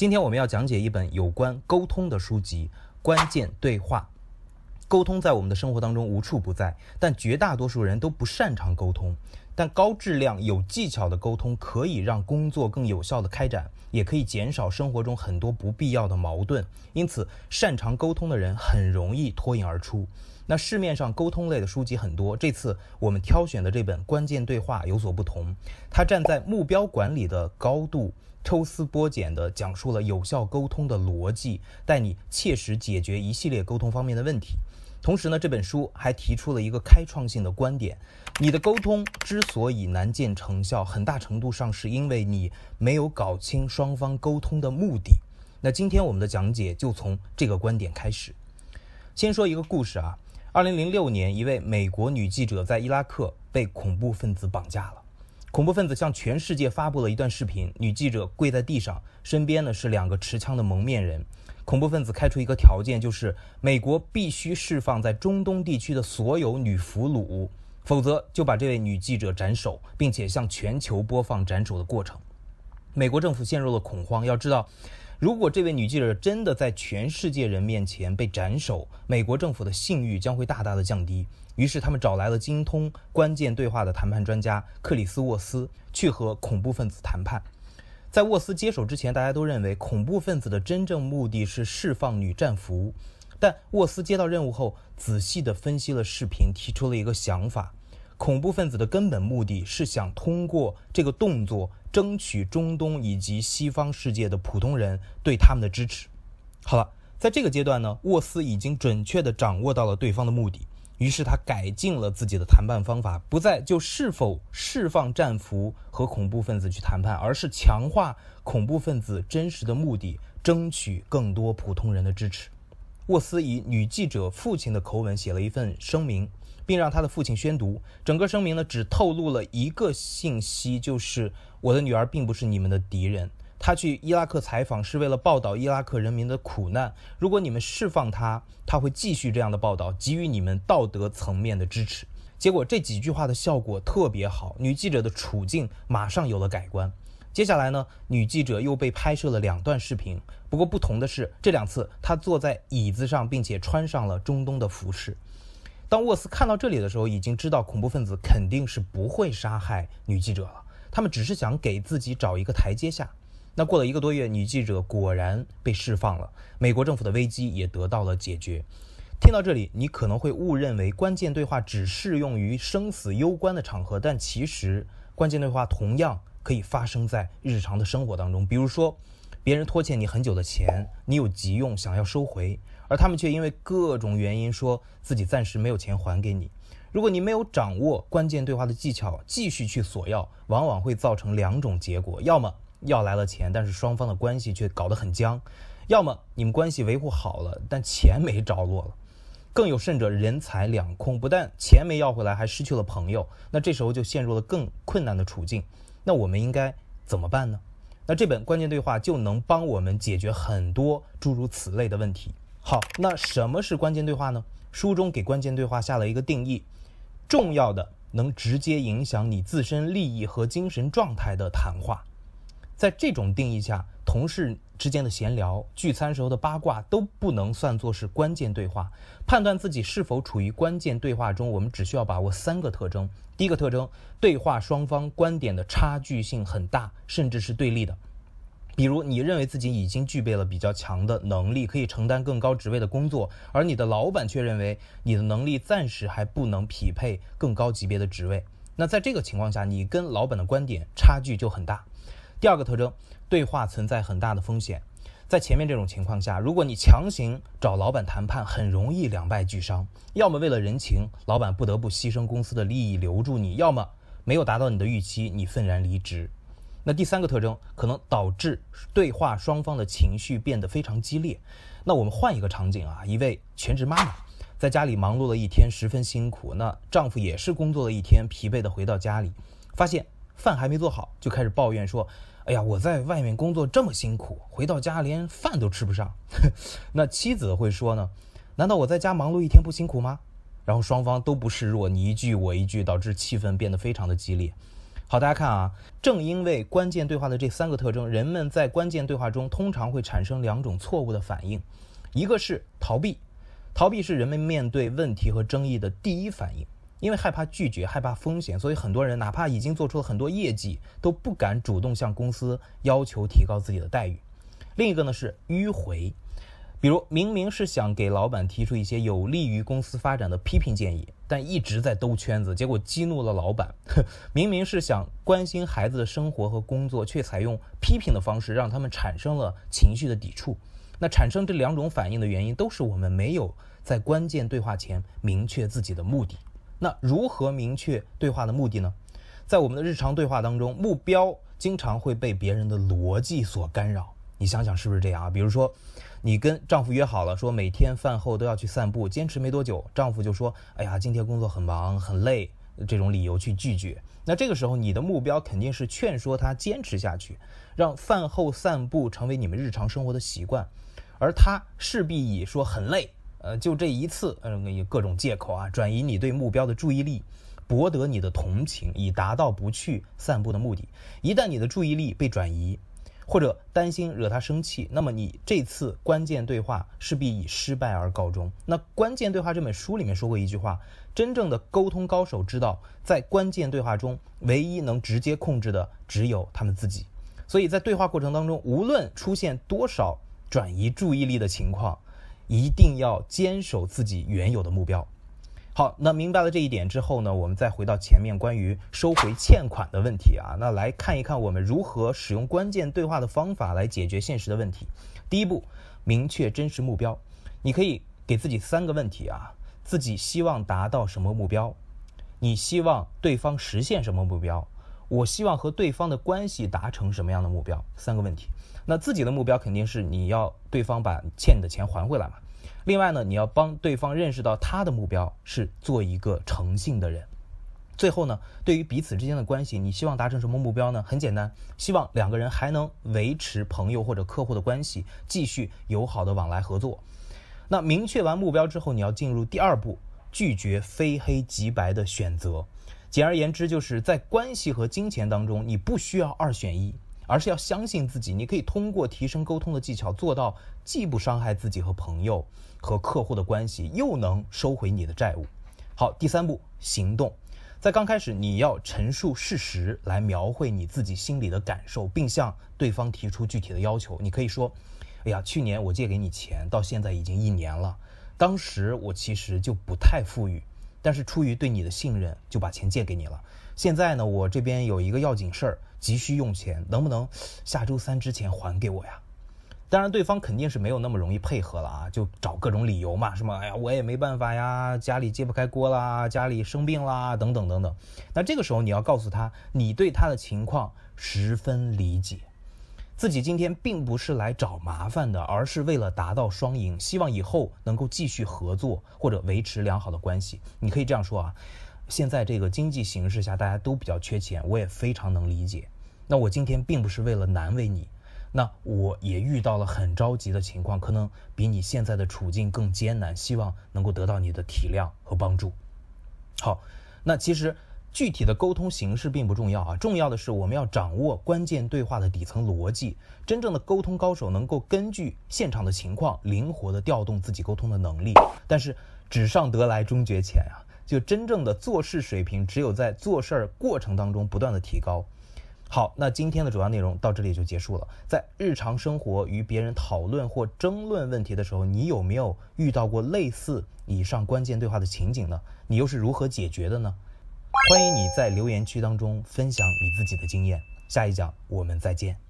今天我们要讲解一本有关沟通的书籍《关键对话》。沟通在我们的生活当中无处不在，但绝大多数人都不擅长沟通。但高质量、有技巧的沟通可以让工作更有效地开展，也可以减少生活中很多不必要的矛盾。因此，擅长沟通的人很容易脱颖而出。那市面上沟通类的书籍很多，这次我们挑选的这本《关键对话》有所不同，它站在目标管理的高度，抽丝剥茧地讲述了有效沟通的逻辑，带你切实解决一系列沟通方面的问题。同时呢，这本书还提出了一个开创性的观点：你的沟通之所以难见成效，很大程度上是因为你没有搞清双方沟通的目的。那今天我们的讲解就从这个观点开始。先说一个故事啊，二零零六年，一位美国女记者在伊拉克被恐怖分子绑架了。恐怖分子向全世界发布了一段视频，女记者跪在地上，身边呢是两个持枪的蒙面人。恐怖分子开出一个条件，就是美国必须释放在中东地区的所有女俘虏，否则就把这位女记者斩首，并且向全球播放斩首的过程。美国政府陷入了恐慌。要知道，如果这位女记者真的在全世界人面前被斩首，美国政府的信誉将会大大的降低。于是，他们找来了精通关键对话的谈判专家克里斯沃斯，去和恐怖分子谈判。在沃斯接手之前，大家都认为恐怖分子的真正目的是释放女战俘，但沃斯接到任务后，仔细地分析了视频，提出了一个想法：恐怖分子的根本目的是想通过这个动作争取中东以及西方世界的普通人对他们的支持。好了，在这个阶段呢，沃斯已经准确地掌握到了对方的目的。于是他改进了自己的谈判方法，不再就是否释放战俘和恐怖分子去谈判，而是强化恐怖分子真实的目的，争取更多普通人的支持。沃斯以女记者父亲的口吻写了一份声明，并让他的父亲宣读。整个声明呢，只透露了一个信息，就是我的女儿并不是你们的敌人。他去伊拉克采访是为了报道伊拉克人民的苦难。如果你们释放他，他会继续这样的报道，给予你们道德层面的支持。结果这几句话的效果特别好，女记者的处境马上有了改观。接下来呢，女记者又被拍摄了两段视频。不过不同的是，这两次她坐在椅子上，并且穿上了中东的服饰。当沃斯看到这里的时候，已经知道恐怖分子肯定是不会杀害女记者了，他们只是想给自己找一个台阶下。那过了一个多月，女记者果然被释放了，美国政府的危机也得到了解决。听到这里，你可能会误认为关键对话只适用于生死攸关的场合，但其实关键对话同样可以发生在日常的生活当中。比如说，别人拖欠你很久的钱，你有急用想要收回，而他们却因为各种原因说自己暂时没有钱还给你。如果你没有掌握关键对话的技巧，继续去索要，往往会造成两种结果，要么。要来了钱，但是双方的关系却搞得很僵，要么你们关系维护好了，但钱没着落了，更有甚者，人财两空，不但钱没要回来，还失去了朋友，那这时候就陷入了更困难的处境。那我们应该怎么办呢？那这本关键对话就能帮我们解决很多诸如此类的问题。好，那什么是关键对话呢？书中给关键对话下了一个定义：重要的能直接影响你自身利益和精神状态的谈话。在这种定义下，同事之间的闲聊、聚餐时候的八卦都不能算作是关键对话。判断自己是否处于关键对话中，我们只需要把握三个特征。第一个特征，对话双方观点的差距性很大，甚至是对立的。比如，你认为自己已经具备了比较强的能力，可以承担更高职位的工作，而你的老板却认为你的能力暂时还不能匹配更高级别的职位。那在这个情况下，你跟老板的观点差距就很大。第二个特征，对话存在很大的风险。在前面这种情况下，如果你强行找老板谈判，很容易两败俱伤。要么为了人情，老板不得不牺牲公司的利益留住你；要么没有达到你的预期，你愤然离职。那第三个特征可能导致对话双方的情绪变得非常激烈。那我们换一个场景啊，一位全职妈妈在家里忙碌了一天，十分辛苦。那丈夫也是工作了一天，疲惫的回到家里，发现。饭还没做好就开始抱怨说：“哎呀，我在外面工作这么辛苦，回到家连饭都吃不上。”那妻子会说呢：“难道我在家忙碌一天不辛苦吗？”然后双方都不示弱，你一句我一句，导致气氛变得非常的激烈。好，大家看啊，正因为关键对话的这三个特征，人们在关键对话中通常会产生两种错误的反应，一个是逃避，逃避是人们面对问题和争议的第一反应。因为害怕拒绝、害怕风险，所以很多人哪怕已经做出了很多业绩，都不敢主动向公司要求提高自己的待遇。另一个呢是迂回，比如明明是想给老板提出一些有利于公司发展的批评建议，但一直在兜圈子，结果激怒了老板。明明是想关心孩子的生活和工作，却采用批评的方式，让他们产生了情绪的抵触。那产生这两种反应的原因，都是我们没有在关键对话前明确自己的目的。那如何明确对话的目的呢？在我们的日常对话当中，目标经常会被别人的逻辑所干扰。你想想是不是这样啊？比如说，你跟丈夫约好了，说每天饭后都要去散步，坚持没多久，丈夫就说：“哎呀，今天工作很忙很累”，这种理由去拒绝。那这个时候，你的目标肯定是劝说他坚持下去，让饭后散步成为你们日常生活的习惯，而他势必以说很累。呃，就这一次，嗯，以各种借口啊，转移你对目标的注意力，博得你的同情，以达到不去散步的目的。一旦你的注意力被转移，或者担心惹他生气，那么你这次关键对话势必以失败而告终。那《关键对话》这本书里面说过一句话：，真正的沟通高手知道，在关键对话中，唯一能直接控制的只有他们自己。所以在对话过程当中，无论出现多少转移注意力的情况。一定要坚守自己原有的目标。好，那明白了这一点之后呢，我们再回到前面关于收回欠款的问题啊，那来看一看我们如何使用关键对话的方法来解决现实的问题。第一步，明确真实目标。你可以给自己三个问题啊：自己希望达到什么目标？你希望对方实现什么目标？我希望和对方的关系达成什么样的目标？三个问题。那自己的目标肯定是你要对方把欠你的钱还回来嘛。另外呢，你要帮对方认识到他的目标是做一个诚信的人。最后呢，对于彼此之间的关系，你希望达成什么目标呢？很简单，希望两个人还能维持朋友或者客户的关系，继续友好的往来合作。那明确完目标之后，你要进入第二步，拒绝非黑即白的选择。简而言之，就是在关系和金钱当中，你不需要二选一，而是要相信自己，你可以通过提升沟通的技巧，做到既不伤害自己和朋友、和客户的关系，又能收回你的债务。好，第三步行动，在刚开始，你要陈述事实，来描绘你自己心里的感受，并向对方提出具体的要求。你可以说：“哎呀，去年我借给你钱，到现在已经一年了，当时我其实就不太富裕。”但是出于对你的信任，就把钱借给你了。现在呢，我这边有一个要紧事儿，急需用钱，能不能下周三之前还给我呀？当然，对方肯定是没有那么容易配合了啊，就找各种理由嘛，什么哎呀，我也没办法呀，家里揭不开锅啦，家里生病啦，等等等等。那这个时候你要告诉他，你对他的情况十分理解。自己今天并不是来找麻烦的，而是为了达到双赢，希望以后能够继续合作或者维持良好的关系。你可以这样说啊，现在这个经济形势下，大家都比较缺钱，我也非常能理解。那我今天并不是为了难为你，那我也遇到了很着急的情况，可能比你现在的处境更艰难，希望能够得到你的体谅和帮助。好，那其实。具体的沟通形式并不重要啊，重要的是我们要掌握关键对话的底层逻辑。真正的沟通高手能够根据现场的情况，灵活的调动自己沟通的能力。但是纸上得来终觉浅啊，就真正的做事水平，只有在做事儿过程当中不断的提高。好，那今天的主要内容到这里就结束了。在日常生活与别人讨论或争论问题的时候，你有没有遇到过类似以上关键对话的情景呢？你又是如何解决的呢？欢迎你在留言区当中分享你自己的经验。下一讲我们再见。